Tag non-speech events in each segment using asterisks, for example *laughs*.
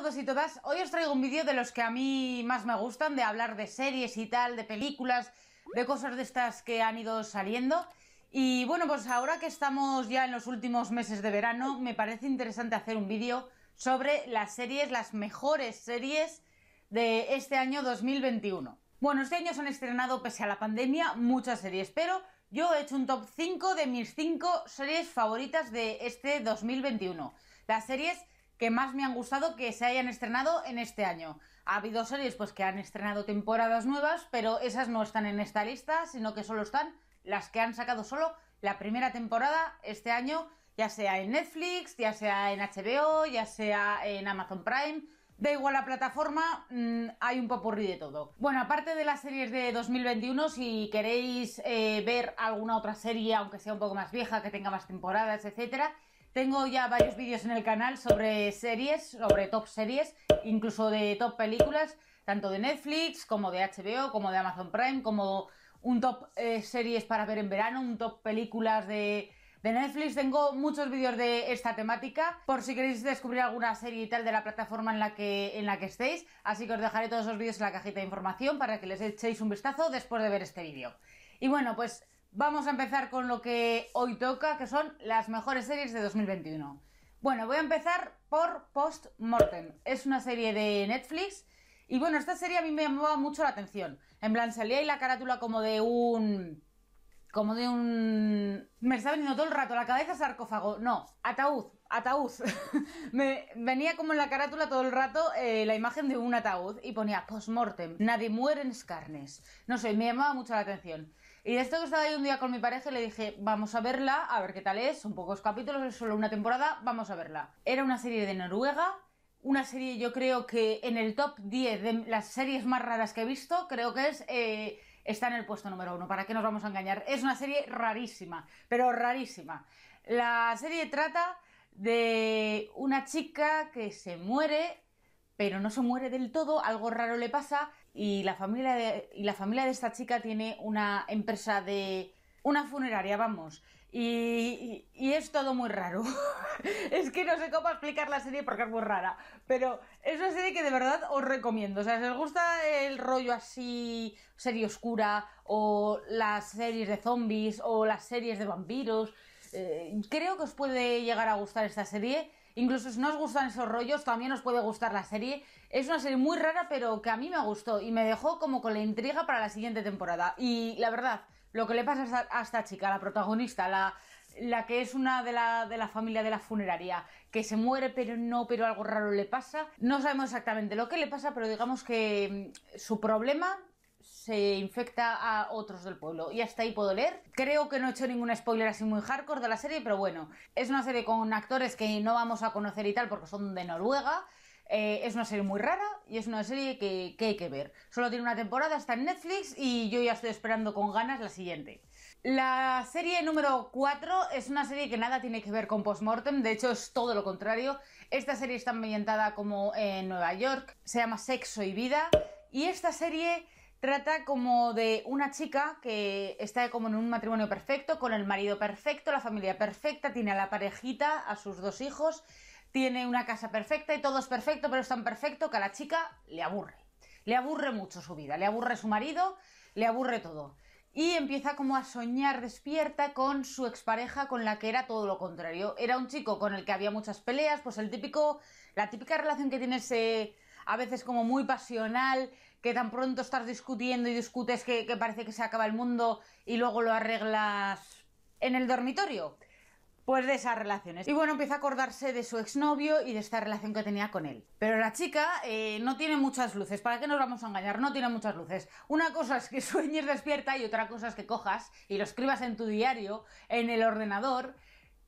todos y todas, hoy os traigo un vídeo de los que a mí más me gustan, de hablar de series y tal, de películas, de cosas de estas que han ido saliendo. Y bueno, pues ahora que estamos ya en los últimos meses de verano, me parece interesante hacer un vídeo sobre las series, las mejores series de este año 2021. Bueno, este año se han estrenado, pese a la pandemia, muchas series, pero yo he hecho un top 5 de mis 5 series favoritas de este 2021. Las series que más me han gustado que se hayan estrenado en este año. Ha habido series pues que han estrenado temporadas nuevas, pero esas no están en esta lista, sino que solo están las que han sacado solo la primera temporada este año, ya sea en Netflix, ya sea en HBO, ya sea en Amazon Prime. Da igual la plataforma, mm, hay un popurrí de todo. Bueno, aparte de las series de 2021, si queréis eh, ver alguna otra serie, aunque sea un poco más vieja, que tenga más temporadas, etcétera, tengo ya varios vídeos en el canal sobre series, sobre top series, incluso de top películas, tanto de Netflix como de HBO, como de Amazon Prime, como un top eh, series para ver en verano, un top películas de, Netflix. Tengo muchos vídeos de esta temática por si queréis descubrir alguna serie y tal de la plataforma en la que, en la que estéis. Así que os dejaré todos esos vídeos en la cajita de información para que les echéis un vistazo después de ver este vídeo. Y bueno, pues Vamos a empezar con lo que hoy toca, que son las mejores series de 2021. Bueno, voy a empezar por Post Mortem. Es una serie de Netflix. Y bueno, esta serie a mí me llamaba mucho la atención. En plan, salía y la carátula como de un. Como de un. Me está veniendo todo el rato la cabeza sarcófago. No, ataúd, ataúd. *laughs* me venía como en la carátula todo el rato eh, la imagen de un ataúd y ponía postmortem. Nadie muere en carnes. No sé, me llamaba mucho la atención. Y de esto que estaba ahí un día con mi pareja le dije, vamos a verla, a ver qué tal es, son pocos capítulos, es solo una temporada, vamos a verla. Era una serie de Noruega, una serie yo creo que en el top 10 de las series más raras que he visto, creo que es... Eh, está en el puesto número uno, ¿para qué nos vamos a engañar? Es una serie rarísima, pero rarísima. La serie trata de una chica que se muere, pero no se muere del todo, algo raro le pasa y la familia de, y la familia de esta chica tiene una empresa de una funeraria, vamos. Y, es todo muy raro. *laughs* es que no sé cómo explicar la serie porque es muy rara. Pero es una serie que de verdad os recomiendo. O sea, si os gusta el rollo así, serie oscura, o las series de zombies, o las series de vampiros, eh, creo que os puede llegar a gustar esta serie Incluso si no os gustan esos rollos, también os puede gustar la serie. Es una serie muy rara, pero que a mí me gustó y me dejó como con la intriga para la siguiente temporada. Y la verdad, lo que le pasa a esta, chica, la protagonista, la, la que es una de la, de la, familia de la funeraria, que se muere pero no, pero algo raro le pasa. No sabemos exactamente lo que le pasa, pero digamos que mm, su problema se infecta a otros del pueblo. Y hasta ahí puedo leer. Creo que no he hecho ningún spoiler así muy hardcore de la serie, pero bueno, es una serie con actores que no vamos a conocer y tal porque son de Noruega. Eh, es una serie muy rara y es una serie que, que, hay que ver. Solo tiene una temporada, está en Netflix y yo ya estoy esperando con ganas la siguiente. La serie número 4 es una serie que nada tiene que ver con Postmortem, de hecho es todo lo contrario. Esta serie está ambientada como en Nueva York, se llama Sexo y Vida y esta serie Trata como de una chica que está como en un matrimonio perfecto, con el marido perfecto, la familia perfecta, tiene a la parejita, a sus dos hijos, tiene una casa perfecta y todo es perfecto, pero es tan perfecto que a la chica le aburre. Le aburre mucho su vida, le aburre su marido, le aburre todo. Y empieza como a soñar despierta con su expareja con la que era todo lo contrario. Era un chico con el que había muchas peleas, pues el típico, la típica relación que tiene a veces como muy pasional, que tan pronto estás discutiendo y discutes que, parece que se acaba el mundo y luego lo arreglas en el dormitorio. Pues de esas relaciones. Y bueno, empieza a acordarse de su exnovio y de esta relación que tenía con él. Pero la chica eh, no tiene muchas luces. ¿Para qué nos vamos a engañar? No tiene muchas luces. Una cosa es que *laughs* sueñes despierta y otra cosa es que cojas y lo escribas en tu diario, en el ordenador.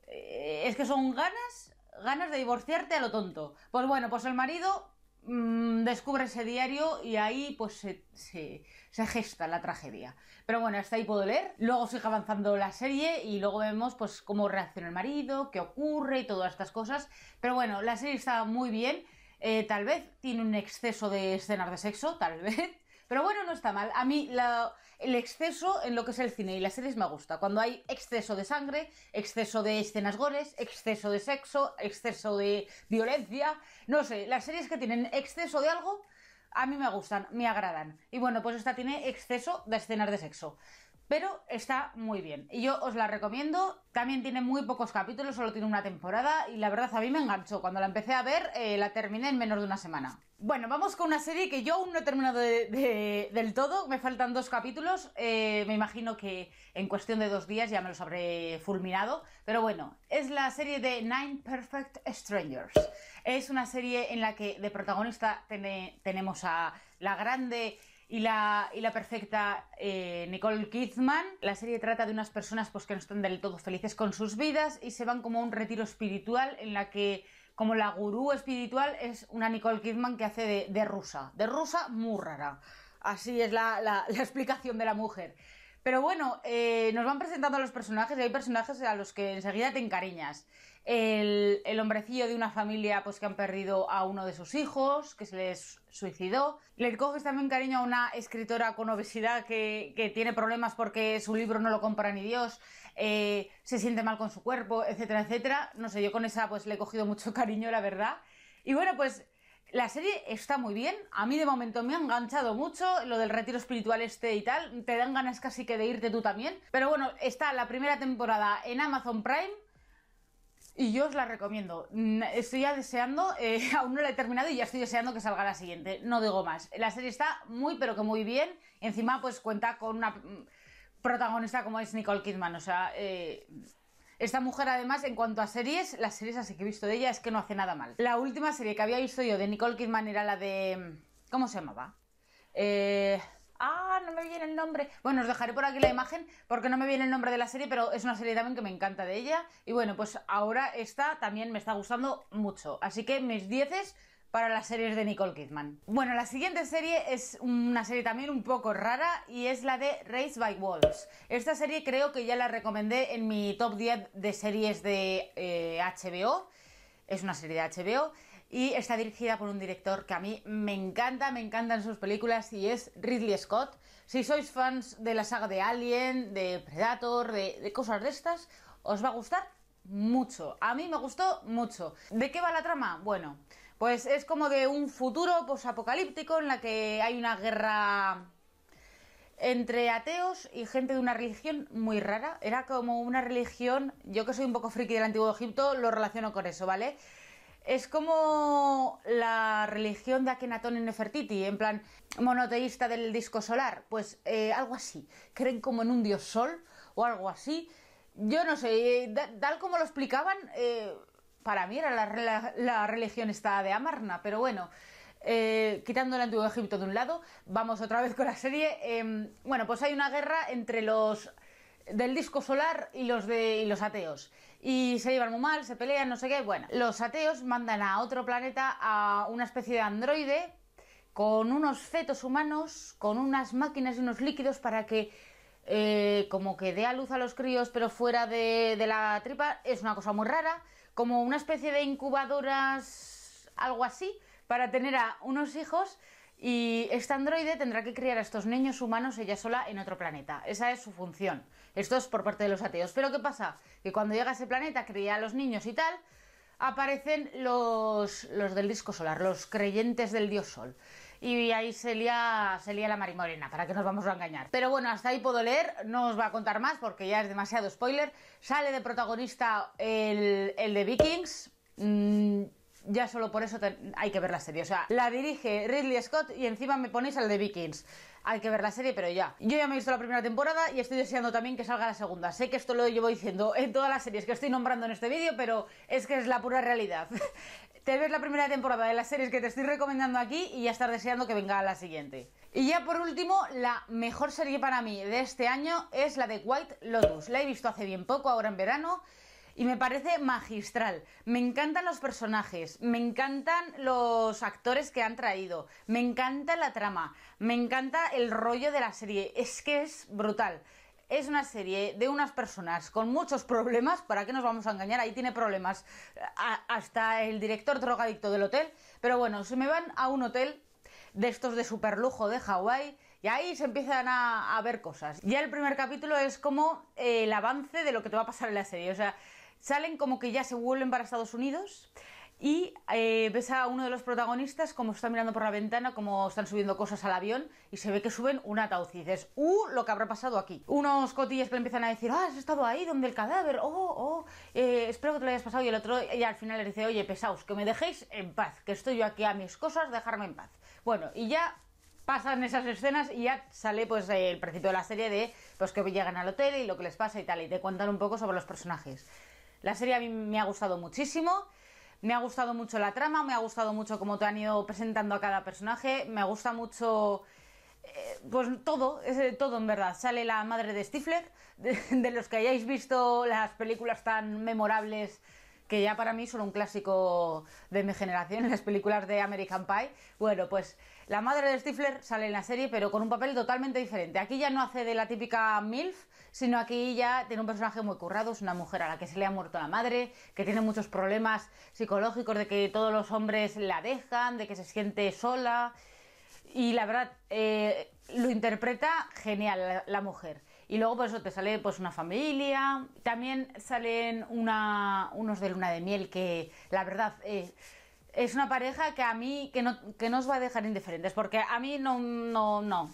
Eh, es que son ganas, ganas de divorciarte a lo tonto. Pues bueno, pues el marido Mm, descubre ese diario y ahí pues se, gesta la tragedia. Pero bueno, hasta ahí puedo leer. Luego sigue avanzando la serie y luego vemos pues cómo reacciona el marido, qué ocurre y todas estas cosas. Pero bueno, la serie está muy bien. Eh, tal vez tiene un exceso de escenas de sexo, tal *laughs* vez. Pero bueno, no está mal. A mí el exceso en lo que es el cine y las series me gusta. Cuando hay exceso de sangre, exceso de escenas gores, exceso de sexo, exceso de violencia. No sé, las series que tienen exceso de algo, a mí me gustan, me agradan. Y bueno, pues esta tiene exceso de escenas de sexo. Pero está muy bien. Y yo os la recomiendo. También tiene muy pocos capítulos, solo tiene una temporada. Y la verdad a mí me enganchó. Cuando la empecé a ver, eh, la terminé en menos de una semana. Bueno, vamos con una serie que yo aún no he terminado del todo, me faltan dos capítulos, eh, me imagino que en cuestión de dos días ya me los habré fulminado, pero bueno, es la serie de Nine Perfect Strangers. Es una serie en la que de protagonista tenemos a la grande y la, perfecta eh, Nicole Kidman. La serie trata de unas personas pues, que no están del todo felices con sus vidas y se van como a un retiro espiritual en la que como la gurú espiritual, es una Nicole Kidman que hace de, rusa, de rusa muy rara. Así es la, explicación de la mujer. Pero bueno, eh, nos van presentando a los personajes y hay personajes a los que enseguida te encariñas. El, hombrecillo de una familia pues que han perdido a uno de sus hijos, que se les suicidó. Le coges también cariño a una escritora con obesidad que, que tiene problemas porque su libro no lo compra ni Dios. Eh, se siente mal con su cuerpo, etcétera, etcétera. No sé, yo con esa pues le he cogido mucho *laughs* cariño, la verdad. Y bueno, pues la serie está muy bien, a mí de momento me ha enganchado mucho, lo del retiro espiritual este y tal, te dan ganas casi que de irte tú también. Pero bueno, está la primera temporada en Amazon Prime y yo os la recomiendo. Mm, estoy ya deseando, eh, *laughs* aún no la he terminado y ya estoy deseando que salga la siguiente, no digo más. La serie está muy pero que muy bien, encima pues cuenta con una protagonista como es Nicole Kidman. O sea, eh, esta mujer además en cuanto a series, las series así que he visto de ella es que no hace nada mal. La última serie que había visto yo de Nicole Kidman era la de... ¿Cómo se llamaba? Eh, ah, no me viene el nombre. Bueno, os dejaré por aquí la imagen porque no me viene el nombre de la serie, pero es una serie también que me encanta de ella. Y bueno, pues ahora esta también me está gustando mucho. Así que mis dieces para las series de Nicole Kidman. Bueno, la siguiente serie es una serie también un poco rara y es la de Race by Wolves. Esta serie creo que ya la recomendé en mi top 10 de series de HBO. Eh, es una serie de HBO y está dirigida por un director que a mí me encanta, me encantan sus películas y es Ridley Scott. Si sois fans de la saga de Alien, de Predator, de, de cosas de estas, os va a gustar mucho. A mí me gustó mucho. ¿De qué va la trama? Bueno, pues es como de un futuro posapocalíptico en la que hay una guerra entre ateos y gente de una religión muy rara. Era como una religión, yo que soy un poco friki del Antiguo Egipto, lo relaciono con eso, ¿vale? Es como la religión de Akenatón en Nefertiti, en plan monoteísta del disco solar, pues eh, algo así. Creen como en un dios sol o algo así. Yo no sé, eh, tal como lo explicaban, eh, para mí era la, religión esta de Amarna, pero bueno. Eh, quitando el Antiguo Egipto de un lado, vamos otra vez con la serie. Em, bueno, pues hay una guerra entre los del disco solar y los de y los ateos. Y se llevan muy mal, se pelean, no sé qué. Bueno, los ateos mandan a otro planeta a una especie de androide con unos fetos humanos, con unas máquinas y unos líquidos para que eh, como que dé a luz a los críos pero fuera de la tripa. Es una cosa muy rara como una especie de incubadoras, algo así, para tener a unos hijos y este androide tendrá que criar a estos niños humanos ella sola en otro planeta. Esa es su función. Esto es por parte de los ateos. Pero ¿qué pasa? Que cuando llega a ese planeta, cría a los niños y tal, aparecen los, los del disco solar, los creyentes del dios sol y ahí se lía, la marimorena, para que nos vamos a engañar. Pero bueno, hasta ahí puedo leer, no os va a contar más porque ya es demasiado spoiler. Sale de protagonista el, de Vikings. Mm, ya solo por eso hay que ver la serie. O sea, la dirige Ridley Scott y encima me ponéis al de Vikings. Hay que ver la serie, pero ya. Yo ya me he visto la primera temporada y estoy deseando también que salga la segunda. Sé que esto lo llevo diciendo en todas las series que estoy nombrando en este vídeo, pero es que es la pura realidad. *laughs* te ves la primera temporada de las series que te estoy recomendando aquí y ya estar deseando que venga la siguiente. Y ya por último, la mejor serie para mí de este año es la de White Lotus. La he visto hace bien poco, ahora en verano, y me parece magistral. Me encantan los personajes, me encantan los actores que han traído, me encanta la trama, me encanta el rollo de la serie. Es que es brutal es una serie de unas personas con muchos problemas, ¿para qué nos vamos a engañar? Ahí tiene problemas hasta el director drogadicto del hotel, pero bueno, se me van a un hotel de estos de superlujo de Hawái y ahí se empiezan a, ver cosas. Ya el primer capítulo es como eh, el avance de lo que te va a pasar en la serie, o sea, salen como que ya se vuelven para Estados Unidos. Y eh, ves a uno de los protagonistas como está mirando por la ventana, como están subiendo cosas al avión y se ve que suben un ataúd y dices, ¡uh! Lo que habrá pasado aquí. Unos cotillas que le empiezan a decir, ¡ah! Has estado ahí donde el cadáver, ¡oh! ¡oh! Eh, espero que te lo hayas pasado. Y el otro al final le dice, oye, pesaos, que me dejéis en paz, que estoy yo aquí a mis cosas, dejarme en paz. Bueno, y ya pasan esas escenas y ya sale pues el principio de la serie de pues que llegan al hotel y lo que les pasa y tal y te cuentan un poco sobre los personajes. La serie a mí me ha gustado muchísimo. Me ha gustado mucho la trama, me ha gustado mucho cómo te han ido presentando a cada personaje, me gusta mucho eh, pues todo, es eh, todo en verdad. Sale la madre de Stifler, *laughs* de, los que hayáis visto las películas tan memorables que ya para mí son un clásico de mi generación, en *laughs* las películas de American Pie. Bueno, pues la madre de Stifler sale en la serie, pero con un papel totalmente diferente. Aquí ya no hace de la típica MILF, sino aquí ya tiene un personaje muy currado, es una mujer a la que se le ha muerto la madre, que tiene muchos problemas psicológicos de que todos los hombres la dejan, de que se siente sola. Y la verdad, eh, lo interpreta genial la mujer. Y luego por pues, eso te sale pues una familia. También salen una, unos de luna de miel que la verdad eh, es una pareja que a mí que no, que os va a dejar indiferentes porque a mí no, no, no.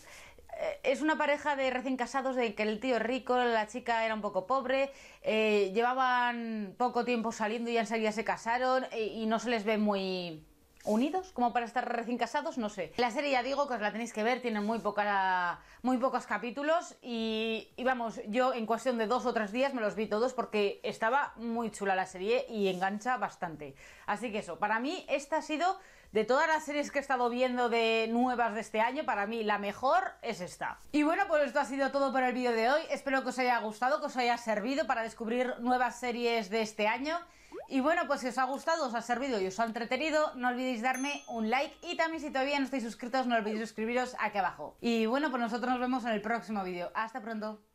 Eh, es una pareja de recién casados de que el tío es rico, la chica era un poco pobre, eh, llevaban poco tiempo saliendo y enseguida se casaron y no se les ve muy unidos como para estar recién casados, no sé. La serie ya digo que os la tenéis que ver, tiene muy, poca, muy pocos capítulos y, y, vamos, yo en cuestión de dos o tres días me los vi todos porque estaba muy chula la serie y engancha bastante. Así que eso, para mí esta ha sido de todas las series que he estado viendo de nuevas de este año, para mí la mejor es esta. Y bueno, pues esto ha sido todo por el vídeo de hoy. Espero que os haya gustado, que os haya servido para descubrir nuevas series de este año. Y bueno, pues si os ha gustado, os ha servido y os ha entretenido, no olvidéis darme un like y también si todavía no estáis suscritos, no olvidéis suscribiros aquí abajo. Y bueno, pues nosotros nos vemos en el próximo vídeo. Hasta pronto.